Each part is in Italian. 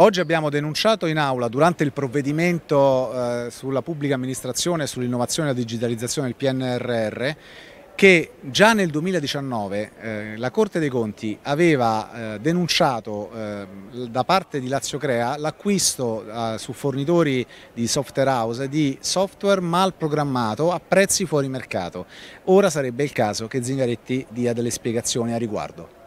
Oggi abbiamo denunciato in aula durante il provvedimento eh, sulla pubblica amministrazione e sull'innovazione e la digitalizzazione del PNRR che già nel 2019 eh, la Corte dei Conti aveva eh, denunciato eh, da parte di Lazio Crea l'acquisto eh, su fornitori di software house di software mal programmato a prezzi fuori mercato. Ora sarebbe il caso che Zingaretti dia delle spiegazioni a riguardo.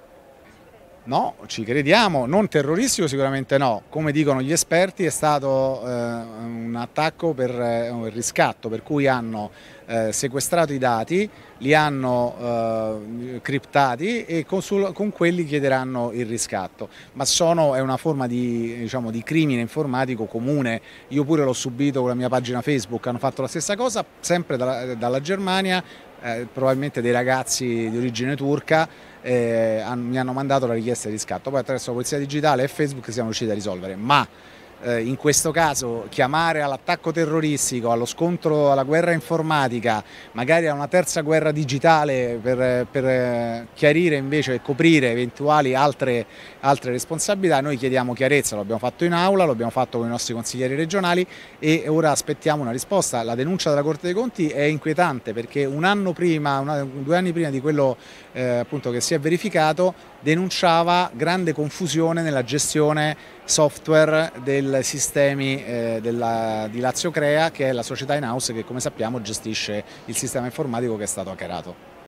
No, ci crediamo, non terroristico sicuramente no, come dicono gli esperti è stato eh, un attacco per eh, un riscatto, per cui hanno eh, sequestrato i dati, li hanno eh, criptati e con, sul, con, quelli chiederanno il riscatto, ma sono, è una forma di, diciamo, di crimine informatico comune, io pure l'ho subito con la mia pagina Facebook, hanno fatto la stessa cosa sempre dalla, dalla Germania eh, probabilmente dei ragazzi di origine turca eh, mi hanno mandato la richiesta di riscatto. Poi attraverso la polizia digitale e Facebook siamo riusciti a risolvere, ma eh, in questo caso chiamare all'attacco terroristico, allo scontro, alla guerra informatica, magari a una terza guerra digitale per, per eh, chiarire invece e coprire eventuali altre, altre responsabilità, noi chiediamo chiarezza, lo abbiamo fatto in aula, lo abbiamo fatto con i nostri consiglieri regionali e ora aspettiamo una risposta. La denuncia della Corte dei Conti è inquietante perché un anno prima, una, due anni prima di quello eh, che si è verificato, denunciava grande confusione nella gestione software del del sistemi eh, della, di Lazio Crea che è la società in house che come sappiamo gestisce il sistema informatico che è stato hackerato.